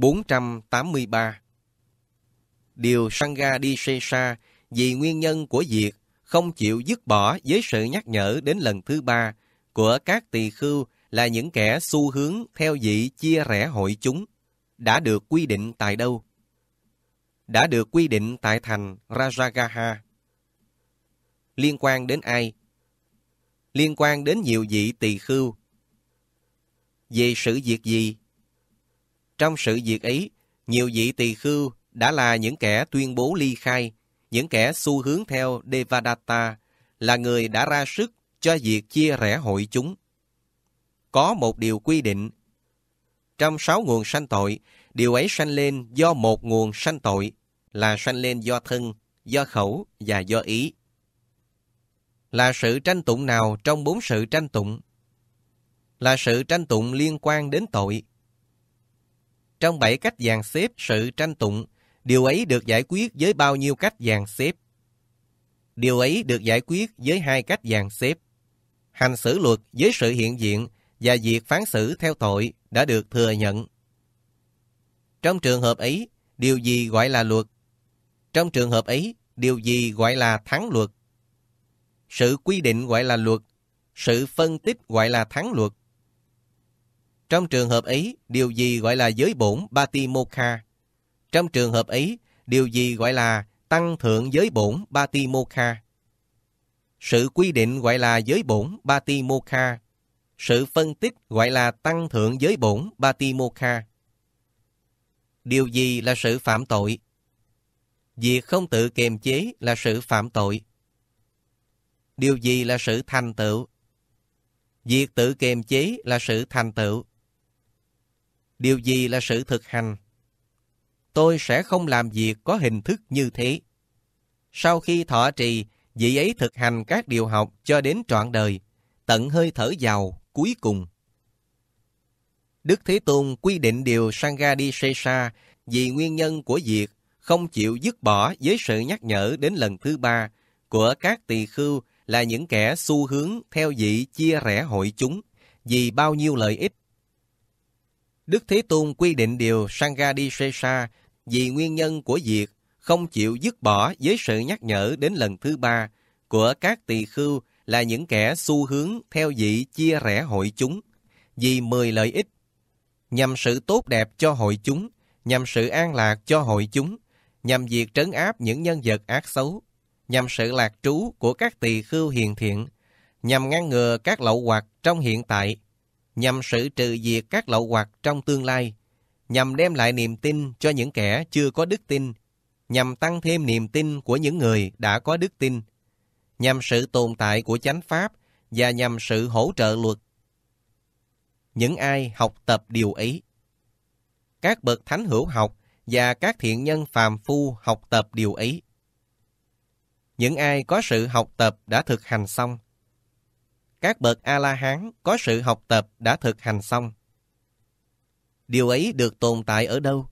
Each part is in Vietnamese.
483 Điều Sangha vì nguyên nhân của việc không chịu dứt bỏ với sự nhắc nhở đến lần thứ ba của các tỳ khưu là những kẻ xu hướng theo dị chia rẽ hội chúng đã được quy định tại đâu? Đã được quy định tại thành Rajagaha. Liên quan đến ai? Liên quan đến nhiều vị tỳ khưu. Về sự việc gì trong sự việc ấy, nhiều vị tỳ khưu đã là những kẻ tuyên bố ly khai, những kẻ xu hướng theo Devadatta, là người đã ra sức cho việc chia rẽ hội chúng. Có một điều quy định. Trong sáu nguồn sanh tội, điều ấy sanh lên do một nguồn sanh tội, là sanh lên do thân, do khẩu và do ý. Là sự tranh tụng nào trong bốn sự tranh tụng? Là sự tranh tụng liên quan đến tội, trong bảy cách dàn xếp sự tranh tụng, điều ấy được giải quyết với bao nhiêu cách dàn xếp? Điều ấy được giải quyết với hai cách dàn xếp. Hành xử luật với sự hiện diện và việc phán xử theo tội đã được thừa nhận. Trong trường hợp ấy, điều gì gọi là luật? Trong trường hợp ấy, điều gì gọi là thắng luật? Sự quy định gọi là luật, sự phân tích gọi là thắng luật, trong trường hợp ấy, điều gì gọi là giới bổn Batimokha? Trong trường hợp ấy, điều gì gọi là tăng thượng giới bổn Batimokha? Sự quy định gọi là giới bổn Batimokha. Sự phân tích gọi là tăng thượng giới bổn Batimokha. Điều gì là sự phạm tội? Việc không tự kiềm chế là sự phạm tội. Điều gì là sự thành tựu? Việc tự kiềm chế là sự thành tựu điều gì là sự thực hành. Tôi sẽ không làm việc có hình thức như thế. Sau khi thọ trì, vị ấy thực hành các điều học cho đến trọn đời, tận hơi thở giàu cuối cùng. Đức Thế Tôn quy định điều Sangha Sangadi Sesa vì nguyên nhân của việc không chịu dứt bỏ với sự nhắc nhở đến lần thứ ba của các tỳ khưu là những kẻ xu hướng theo vị chia rẽ hội chúng vì bao nhiêu lợi ích Đức Thế Tôn quy định điều Sesa vì nguyên nhân của việc không chịu dứt bỏ với sự nhắc nhở đến lần thứ ba của các tỳ khưu là những kẻ xu hướng theo dị chia rẽ hội chúng vì mười lợi ích nhằm sự tốt đẹp cho hội chúng, nhằm sự an lạc cho hội chúng, nhằm việc trấn áp những nhân vật ác xấu, nhằm sự lạc trú của các tỳ khưu hiền thiện, nhằm ngăn ngừa các lậu hoặc trong hiện tại nhằm sự trừ diệt các lậu hoặc trong tương lai, nhằm đem lại niềm tin cho những kẻ chưa có đức tin, nhằm tăng thêm niềm tin của những người đã có đức tin, nhằm sự tồn tại của chánh pháp và nhằm sự hỗ trợ luật. Những ai học tập điều ấy. Các bậc thánh hữu học và các thiện nhân phàm phu học tập điều ấy. Những ai có sự học tập đã thực hành xong, các bậc A-la-hán có sự học tập đã thực hành xong. Điều ấy được tồn tại ở đâu?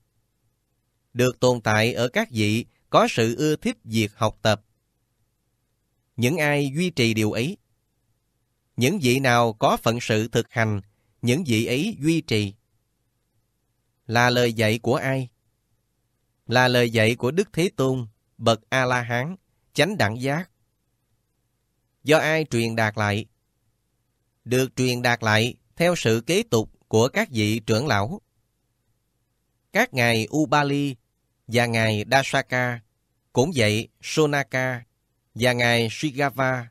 Được tồn tại ở các vị có sự ưa thích việc học tập. Những ai duy trì điều ấy? Những vị nào có phận sự thực hành, những vị ấy duy trì? Là lời dạy của ai? Là lời dạy của Đức Thế Tôn, Bậc A-La-Hán, Chánh Đẳng Giác. Do ai truyền đạt lại? được truyền đạt lại theo sự kế tục của các vị trưởng lão. Các ngài Ubali và ngài Dasaka, cũng vậy Sonaka và ngài Shigava,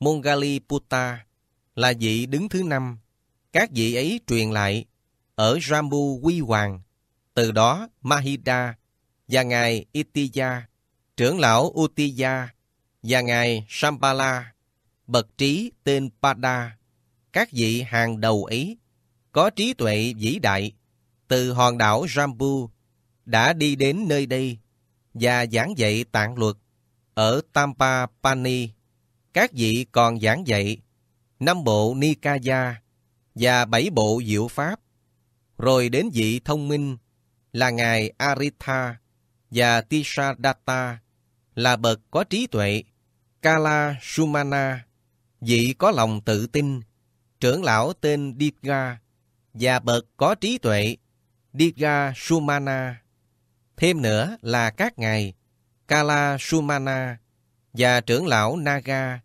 Mongaliputta là vị đứng thứ năm. Các vị ấy truyền lại ở Rambu Quy Hoàng, từ đó Mahida và ngài Itiya, trưởng lão Utiya và ngài Sambala, bậc trí tên Pada các vị hàng đầu Ý, có trí tuệ vĩ đại, từ hòn đảo rambu đã đi đến nơi đây và giảng dạy tạng luật ở Tampa Pani. Các vị còn giảng dạy năm bộ Nikaya và bảy bộ diệu pháp. Rồi đến vị thông minh là ngài Aritha và Tisadatta là bậc có trí tuệ, Kala Sumana, vị có lòng tự tin trưởng lão tên Dipga và bậc có trí tuệ Dipga Sumana. Thêm nữa là các ngài Kala Sumana và trưởng lão Naga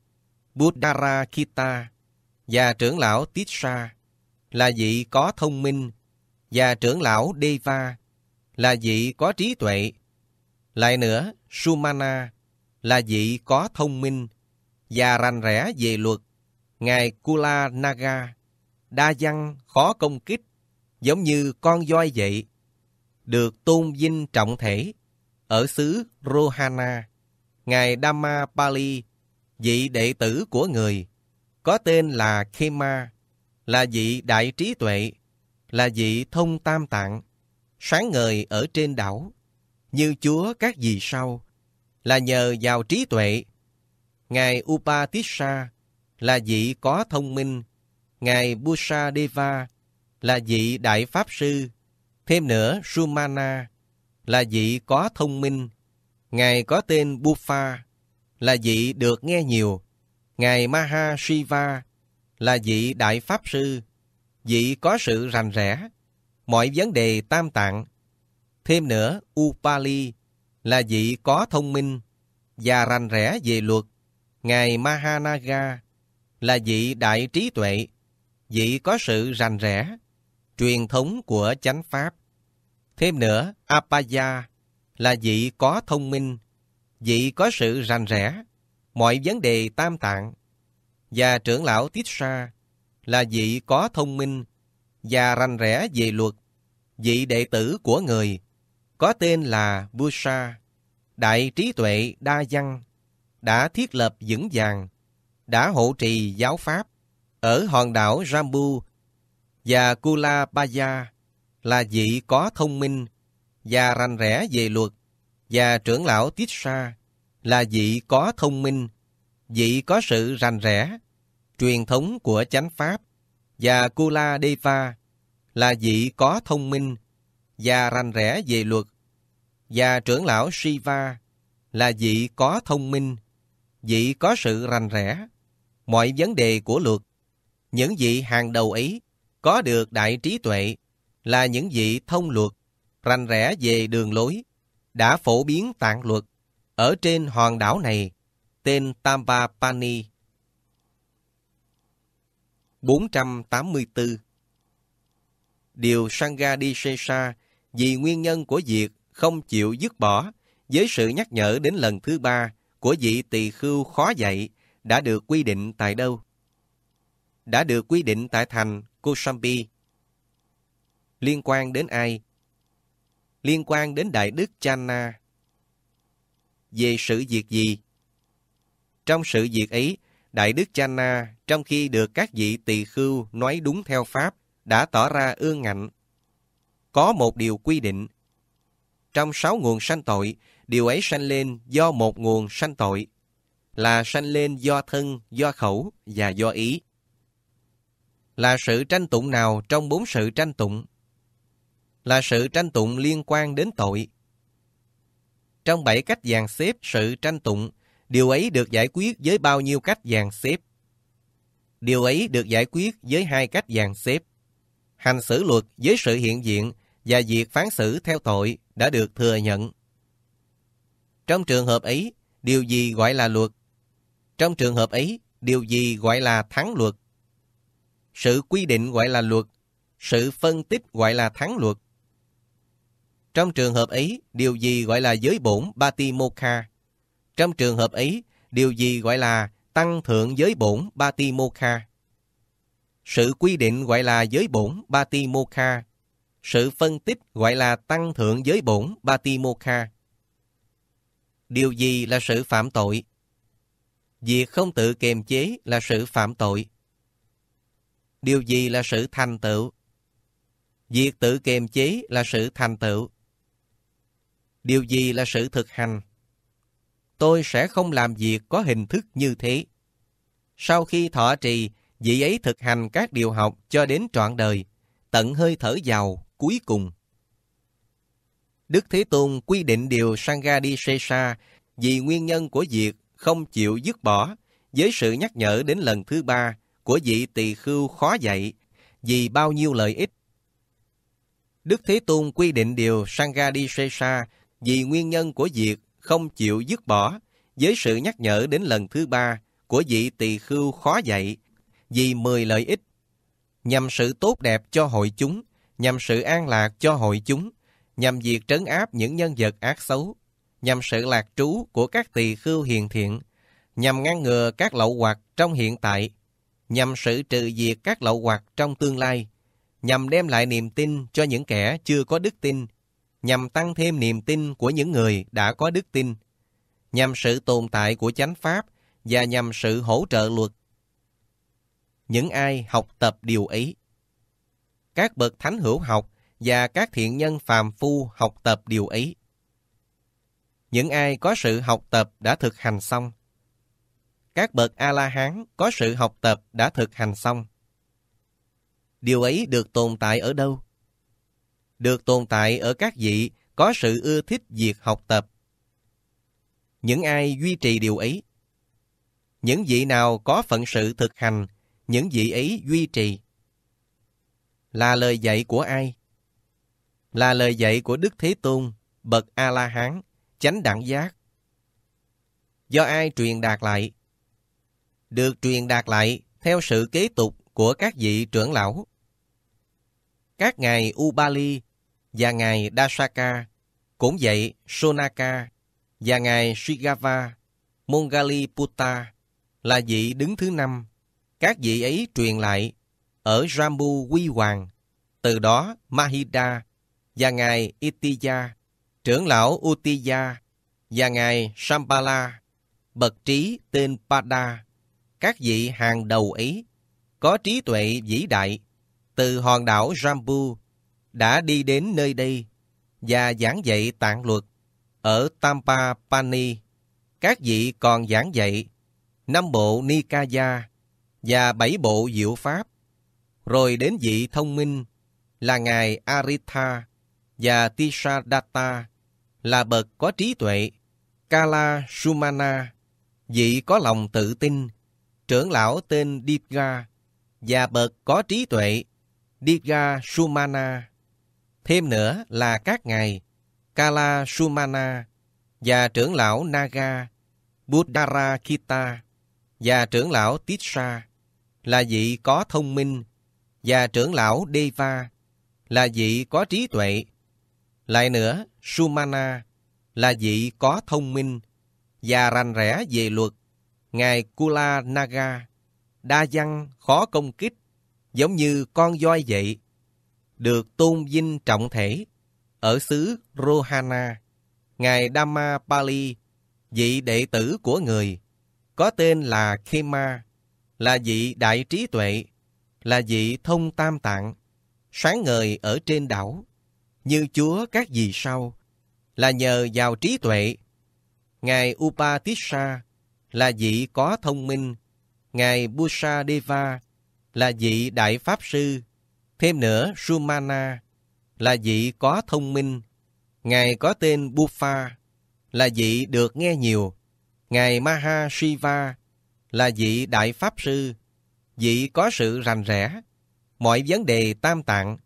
Buddhara Kita và trưởng lão Tisha là vị có thông minh và trưởng lão Deva là vị có trí tuệ. Lại nữa, Sumana là vị có thông minh và rành rẽ về luật Ngài Kula Naga, đa văn, khó công kích, giống như con voi vậy, được tôn vinh trọng thể ở xứ Rohana. Ngài Dhamma Pali, vị đệ tử của người, có tên là Khema, là vị đại trí tuệ, là vị thông tam tạng, sáng ngời ở trên đảo, như chúa các vị sau, là nhờ vào trí tuệ. Ngài Upatissa là vị có thông minh, Ngài Busa Deva là vị Đại Pháp Sư, thêm nữa Sumana là vị có thông minh, Ngài có tên Buffa là vị được nghe nhiều, Ngài Maha Shiva là vị Đại Pháp Sư, vị có sự rành rẽ, mọi vấn đề tam tạng. Thêm nữa Upali là vị có thông minh và rành rẽ về luật, Ngài Mahanaga là vị đại trí tuệ, vị có sự rành rẽ, truyền thống của chánh pháp. Thêm nữa, Apaya là vị có thông minh, vị có sự rành rẽ, mọi vấn đề tam tạng. Và trưởng lão Tisha là vị có thông minh và rành rẽ về luật, vị đệ tử của người, có tên là Busha, đại trí tuệ đa văn, đã thiết lập vững vàng đã hộ trì giáo Pháp ở hòn đảo Rambu và Kula Baya là vị có thông minh và rành rẽ về luật và trưởng lão Tissa là vị có thông minh, vị có sự rành rẽ, truyền thống của chánh pháp và Kula Deva là vị có thông minh và rành rẽ về luật và trưởng lão Shiva là vị có thông minh, vị có sự rành rẽ, mọi vấn đề của luật. Những vị hàng đầu ấy có được đại trí tuệ là những vị thông luật, rành rẽ về đường lối, đã phổ biến tạng luật ở trên hòn đảo này, tên Tampa Pani. 484 Điều Sesa vì nguyên nhân của việc không chịu dứt bỏ với sự nhắc nhở đến lần thứ ba của vị tỳ khưu khó dạy đã được quy định tại đâu? Đã được quy định tại thành Kosambi. Liên quan đến ai? Liên quan đến Đại Đức Channa. Về sự việc gì? Trong sự việc ấy, Đại Đức Channa, trong khi được các vị tỳ khưu nói đúng theo Pháp, đã tỏ ra ương ngạnh. Có một điều quy định. Trong sáu nguồn sanh tội, điều ấy sanh lên do một nguồn sanh tội là sanh lên do thân, do khẩu và do ý. Là sự tranh tụng nào trong bốn sự tranh tụng? Là sự tranh tụng liên quan đến tội. Trong bảy cách dàn xếp sự tranh tụng, điều ấy được giải quyết với bao nhiêu cách dàn xếp? Điều ấy được giải quyết với hai cách dàn xếp. Hành xử luật với sự hiện diện và việc phán xử theo tội đã được thừa nhận. Trong trường hợp ấy, điều gì gọi là luật? Trong trường hợp ấy, điều gì gọi là thắng luật? Sự quy định gọi là luật, sự phân tích gọi là thắng luật. Trong trường hợp ấy, điều gì gọi là giới bổn Batimokha? Trong trường hợp ấy, điều gì gọi là tăng thượng giới bổn Batimokha? Sự quy định gọi là giới bổn Batimokha. Sự phân tích gọi là tăng thượng giới bổn Batimokha. Điều gì là sự phạm tội? Việc không tự kiềm chế là sự phạm tội. Điều gì là sự thành tựu? Việc tự kiềm chế là sự thành tựu. Điều gì là sự thực hành? Tôi sẽ không làm việc có hình thức như thế. Sau khi thọ trì, vị ấy thực hành các điều học cho đến trọn đời, tận hơi thở giàu cuối cùng. Đức Thế Tôn quy định điều Sangha Đi Sesa vì nguyên nhân của việc không chịu dứt bỏ, với sự nhắc nhở đến lần thứ ba của vị tỳ khưu khó dạy, vì bao nhiêu lợi ích. Đức Thế Tôn quy định điều Sangha Di Sangadisesa vì nguyên nhân của việc không chịu dứt bỏ, với sự nhắc nhở đến lần thứ ba của vị tỳ khưu khó dạy, vì mười lợi ích, nhằm sự tốt đẹp cho hội chúng, nhằm sự an lạc cho hội chúng, nhằm việc trấn áp những nhân vật ác xấu, nhằm sự lạc trú của các tỳ khưu hiền thiện, nhằm ngăn ngừa các lậu hoặc trong hiện tại, nhằm sự trừ diệt các lậu hoặc trong tương lai, nhằm đem lại niềm tin cho những kẻ chưa có đức tin, nhằm tăng thêm niềm tin của những người đã có đức tin, nhằm sự tồn tại của chánh pháp và nhằm sự hỗ trợ luật. Những ai học tập điều ấy. Các bậc thánh hữu học và các thiện nhân phàm phu học tập điều ấy những ai có sự học tập đã thực hành xong. Các bậc A-la-hán có sự học tập đã thực hành xong. Điều ấy được tồn tại ở đâu? Được tồn tại ở các vị có sự ưa thích việc học tập. Những ai duy trì điều ấy? Những vị nào có phận sự thực hành, những vị ấy duy trì? Là lời dạy của ai? Là lời dạy của Đức Thế Tôn, bậc A-la-hán, chánh đẳng giác. Do ai truyền đạt lại? Được truyền đạt lại theo sự kế tục của các vị trưởng lão. Các ngài Ubali và ngài Dasaka, cũng vậy Sonaka và ngài Shigava, Mongaliputta là vị đứng thứ năm. Các vị ấy truyền lại ở Rambu Quy Hoàng, từ đó Mahida và ngài Itiya trưởng lão Utiya và ngài sambala bậc trí tên Pada, các vị hàng đầu ấy, có trí tuệ vĩ đại, từ hòn đảo Jambu đã đi đến nơi đây và giảng dạy tạng luật ở Tampa Pani. Các vị còn giảng dạy năm bộ Nikaya và bảy bộ diệu pháp, rồi đến vị thông minh là ngài Aritha và Tisadatta là bậc có trí tuệ, Kala Sumana, vị có lòng tự tin, trưởng lão tên Dipga, và bậc có trí tuệ, Dipga Sumana. Thêm nữa là các ngài Kala Sumana và trưởng lão Naga, Buddhara Kita và trưởng lão Tissa là vị có thông minh và trưởng lão Deva là vị có trí tuệ lại nữa, Sumana là vị có thông minh và rành rẽ về luật. Ngài Kula Naga, đa văn, khó công kích, giống như con voi vậy, được tôn vinh trọng thể. Ở xứ Rohana, Ngài Dhamma Pali, vị đệ tử của người, có tên là Khema, là vị đại trí tuệ, là vị thông tam tạng, sáng ngời ở trên đảo như chúa các vị sau, là nhờ vào trí tuệ. Ngài Upatissa là vị có thông minh, Ngài Busa Deva là vị đại pháp sư, thêm nữa Sumana là vị có thông minh, Ngài có tên Buffa là vị được nghe nhiều, Ngài Maha Shiva là vị đại pháp sư, vị có sự rành rẽ, mọi vấn đề tam tạng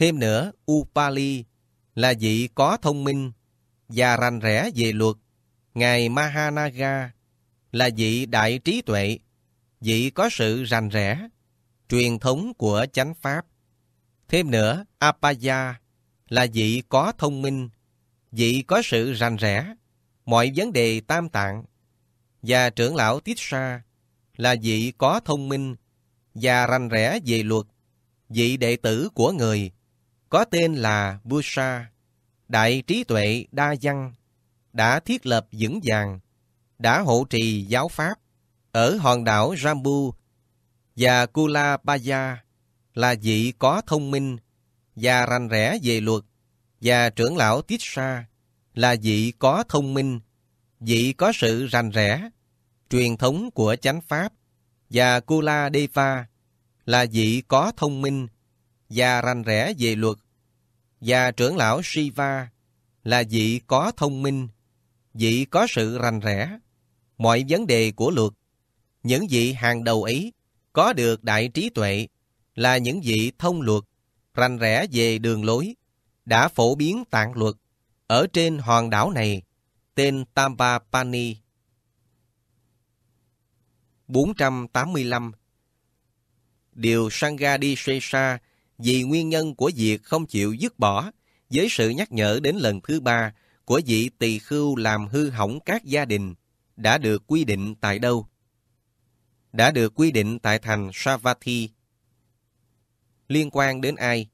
Thêm nữa, Upali là vị có thông minh và rành rẽ về luật. Ngài Mahanaga là vị đại trí tuệ, vị có sự rành rẽ, truyền thống của chánh pháp. Thêm nữa, Apaya là vị có thông minh, vị có sự rành rẽ, mọi vấn đề tam tạng. Và trưởng lão Tissa là vị có thông minh và rành rẽ về luật, vị đệ tử của người có tên là Busa, đại trí tuệ đa văn, đã thiết lập vững vàng, đã hộ trì giáo pháp ở hòn đảo Jambu và Kula Baya là vị có thông minh và rành rẽ về luật và trưởng lão Tissa là vị có thông minh, vị có sự rành rẽ, truyền thống của chánh pháp và Kula Deva là vị có thông minh, và rành rẽ về luật. Và trưởng lão Shiva là vị có thông minh, vị có sự rành rẽ. Mọi vấn đề của luật, những vị hàng đầu ấy có được đại trí tuệ là những vị thông luật, rành rẽ về đường lối, đã phổ biến tạng luật ở trên hòn đảo này, tên Tampa Pani. 485 Điều Sangha Di Sesa vì nguyên nhân của việc không chịu dứt bỏ, với sự nhắc nhở đến lần thứ ba của vị tỳ khưu làm hư hỏng các gia đình, đã được quy định tại đâu? Đã được quy định tại thành Savatthi. Liên quan đến ai?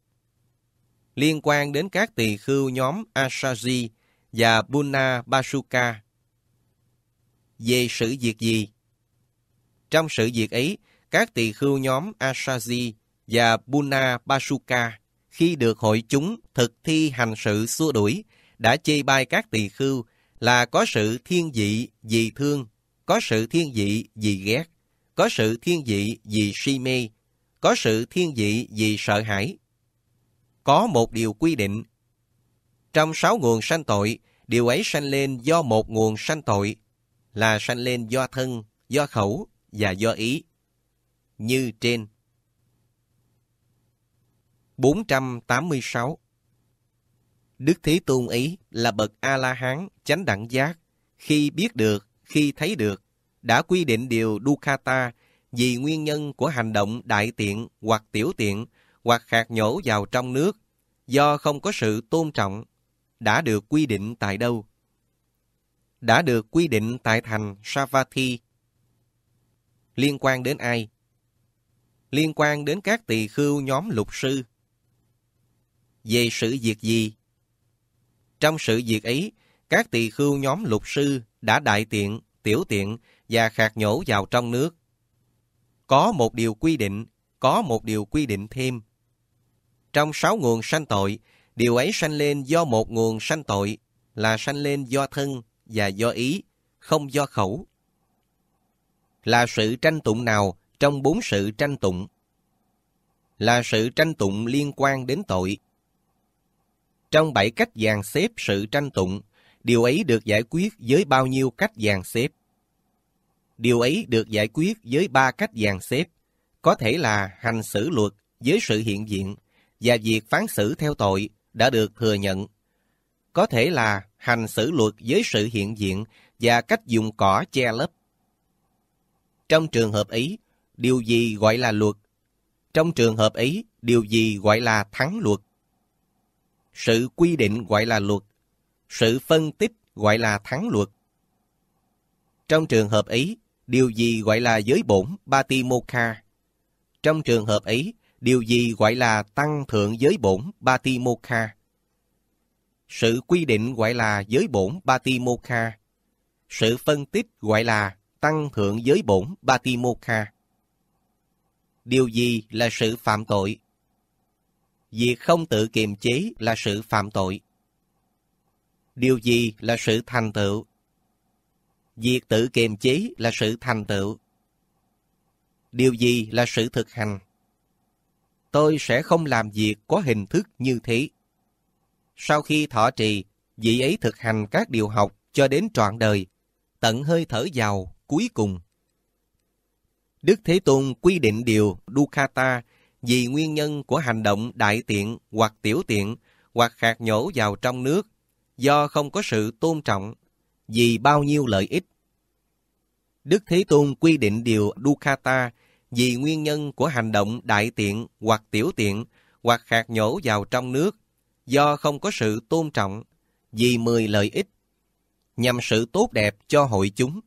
Liên quan đến các tỳ khưu nhóm Asaji và Buna Basuka. Về sự việc gì? Trong sự việc ấy, các tỳ khưu nhóm Asaji và Buna Basuka khi được hội chúng thực thi hành sự xua đuổi đã chê bai các tỳ khưu là có sự thiên vị vì thương, có sự thiên vị vì ghét, có sự thiên vị vì si mê, có sự thiên vị vì sợ hãi. Có một điều quy định. Trong sáu nguồn sanh tội, điều ấy sanh lên do một nguồn sanh tội, là sanh lên do thân, do khẩu và do ý. Như trên. 486 Đức Thế Tôn ý là bậc A-la-hán, chánh đẳng giác, khi biết được, khi thấy được, đã quy định điều Dukkata vì nguyên nhân của hành động đại tiện hoặc tiểu tiện hoặc khạc nhổ vào trong nước do không có sự tôn trọng đã được quy định tại đâu? Đã được quy định tại thành Savatthi. Liên quan đến ai? Liên quan đến các tỳ khưu nhóm lục sư về sự việc gì? Trong sự việc ấy, các tỳ khưu nhóm lục sư đã đại tiện, tiểu tiện và khạc nhổ vào trong nước. Có một điều quy định, có một điều quy định thêm. Trong sáu nguồn sanh tội, điều ấy sanh lên do một nguồn sanh tội là sanh lên do thân và do ý, không do khẩu. Là sự tranh tụng nào trong bốn sự tranh tụng? Là sự tranh tụng liên quan đến tội, trong bảy cách dàn xếp sự tranh tụng, điều ấy được giải quyết với bao nhiêu cách dàn xếp? Điều ấy được giải quyết với ba cách dàn xếp, có thể là hành xử luật với sự hiện diện và việc phán xử theo tội đã được thừa nhận. Có thể là hành xử luật với sự hiện diện và cách dùng cỏ che lấp. Trong trường hợp ấy, điều gì gọi là luật? Trong trường hợp ấy, điều gì gọi là thắng luật? sự quy định gọi là luật, sự phân tích gọi là thắng luật. Trong trường hợp ấy, điều gì gọi là giới bổn Batimokha? Trong trường hợp ấy, điều gì gọi là tăng thượng giới bổn Batimokha? Sự quy định gọi là giới bổn Batimokha. Sự phân tích gọi là tăng thượng giới bổn Batimokha. Điều gì là sự phạm tội? việc không tự kiềm chế là sự phạm tội. Điều gì là sự thành tựu? Việc tự kiềm chế là sự thành tựu. Điều gì là sự thực hành? Tôi sẽ không làm việc có hình thức như thế. Sau khi thọ trì, vị ấy thực hành các điều học cho đến trọn đời, tận hơi thở vào cuối cùng. Đức Thế Tôn quy định điều Dukkata vì nguyên nhân của hành động đại tiện hoặc tiểu tiện hoặc khạc nhổ vào trong nước do không có sự tôn trọng vì bao nhiêu lợi ích. Đức Thế Tôn quy định điều Dukkata vì nguyên nhân của hành động đại tiện hoặc tiểu tiện hoặc khạc nhổ vào trong nước do không có sự tôn trọng vì mười lợi ích nhằm sự tốt đẹp cho hội chúng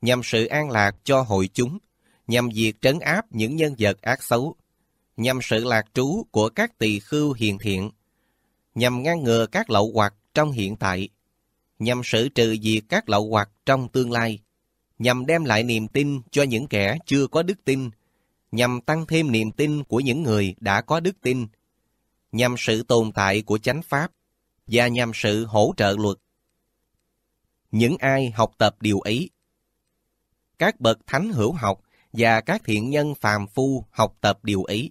nhằm sự an lạc cho hội chúng nhằm việc trấn áp những nhân vật ác xấu nhằm sự lạc trú của các tỳ khưu hiền thiện, nhằm ngăn ngừa các lậu hoặc trong hiện tại, nhằm xử trừ diệt các lậu hoặc trong tương lai, nhằm đem lại niềm tin cho những kẻ chưa có đức tin, nhằm tăng thêm niềm tin của những người đã có đức tin, nhằm sự tồn tại của chánh pháp và nhằm sự hỗ trợ luật. Những ai học tập điều ấy? Các bậc thánh hữu học và các thiện nhân phàm phu học tập điều ấy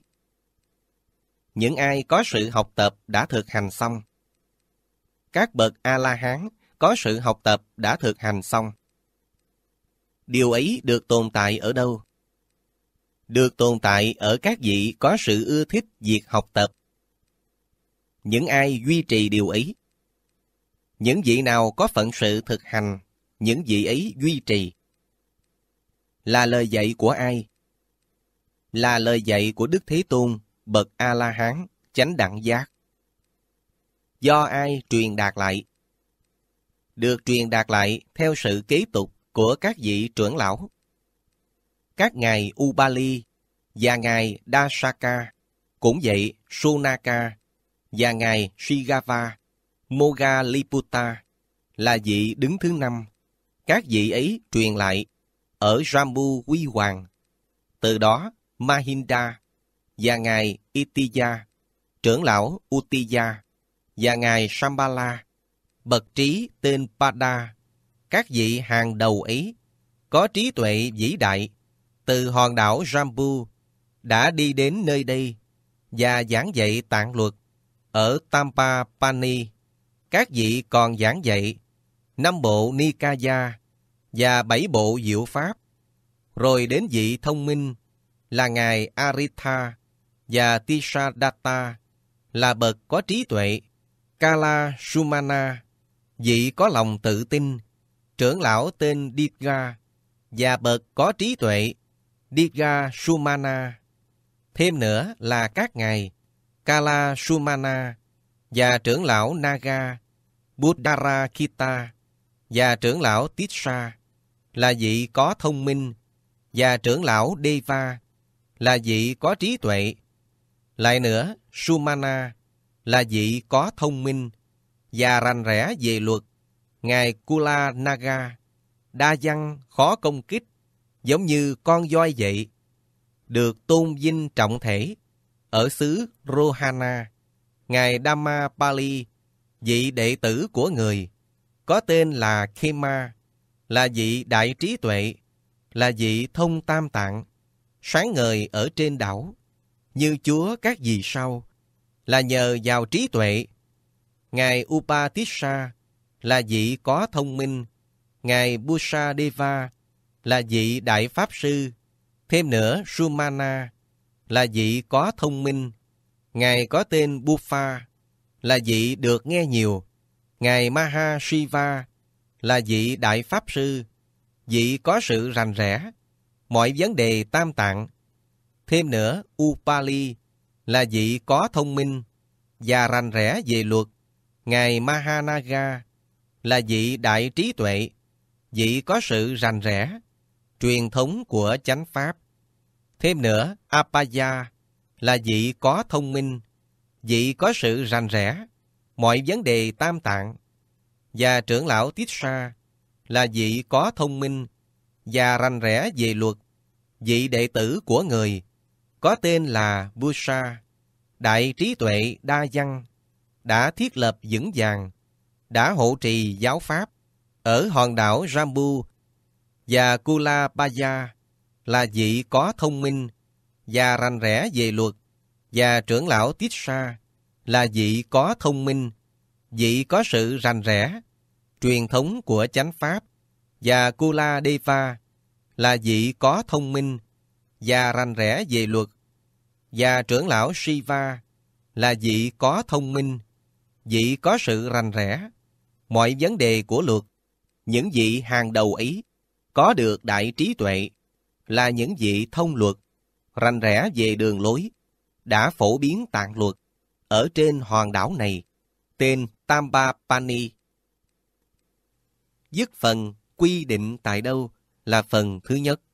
những ai có sự học tập đã thực hành xong. Các bậc A-la-hán có sự học tập đã thực hành xong. Điều ấy được tồn tại ở đâu? Được tồn tại ở các vị có sự ưa thích việc học tập. Những ai duy trì điều ấy? Những vị nào có phận sự thực hành, những vị ấy duy trì. Là lời dạy của ai? Là lời dạy của Đức Thế Tôn bậc A-la-hán, chánh đẳng giác. Do ai truyền đạt lại? Được truyền đạt lại theo sự kế tục của các vị trưởng lão. Các ngài Ubali và ngài Dasaka, cũng vậy Sunaka và ngài Shigava, Mogaliputa là vị đứng thứ năm. Các vị ấy truyền lại ở Jambu Quy Hoàng. Từ đó Mahinda và ngài Itiya, trưởng lão Utiya, và ngài Sambala, bậc trí tên Pada, các vị hàng đầu ấy, có trí tuệ vĩ đại, từ hòn đảo Jambu, đã đi đến nơi đây và giảng dạy tạng luật ở Tampa Pani. Các vị còn giảng dạy năm bộ Nikaya và bảy bộ diệu pháp. Rồi đến vị thông minh là Ngài Aritha, và Tisadatta là bậc có trí tuệ, Kala Sumana, vị có lòng tự tin, trưởng lão tên Ditga và bậc có trí tuệ, Ditga Sumana. Thêm nữa là các ngài Kala Sumana và trưởng lão Naga, Buddhara Kita và trưởng lão Tisha là vị có thông minh và trưởng lão Deva là vị có trí tuệ lại nữa, Sumana là vị có thông minh và rành rẽ về luật. Ngài Kula Naga, đa văn, khó công kích, giống như con voi vậy, được tôn vinh trọng thể ở xứ Rohana. Ngài Dhamma Pali, vị đệ tử của người, có tên là Khema, là vị đại trí tuệ, là vị thông tam tạng, sáng ngời ở trên đảo như chúa các vị sau, là nhờ vào trí tuệ. Ngài Upatissa là vị có thông minh, Ngài Busa Deva là vị đại pháp sư, thêm nữa Sumana là vị có thông minh, Ngài có tên Buffa là vị được nghe nhiều, Ngài Maha Shiva là vị đại pháp sư, vị có sự rành rẽ, mọi vấn đề tam tạng Thêm nữa, Upali là vị có thông minh và rành rẽ về luật. Ngài Mahanaga là vị đại trí tuệ, vị có sự rành rẽ, truyền thống của chánh pháp. Thêm nữa, Apaya là vị có thông minh, vị có sự rành rẽ, mọi vấn đề tam tạng. Và trưởng lão Tissa là vị có thông minh và rành rẽ về luật, vị đệ tử của người có tên là Busa, đại trí tuệ đa văn, đã thiết lập vững vàng, đã hộ trì giáo pháp ở hòn đảo Jambu và Kula Baya là vị có thông minh và rành rẽ về luật và trưởng lão Tissa là vị có thông minh, vị có sự rành rẽ, truyền thống của chánh pháp và Kula Deva là vị có thông minh, và rành rẽ về luật. Và trưởng lão Shiva là vị có thông minh, vị có sự rành rẽ. Mọi vấn đề của luật, những vị hàng đầu ấy có được đại trí tuệ là những vị thông luật, rành rẽ về đường lối, đã phổ biến tạng luật ở trên hòn đảo này, tên Tamba Pani. Dứt phần quy định tại đâu là phần thứ nhất.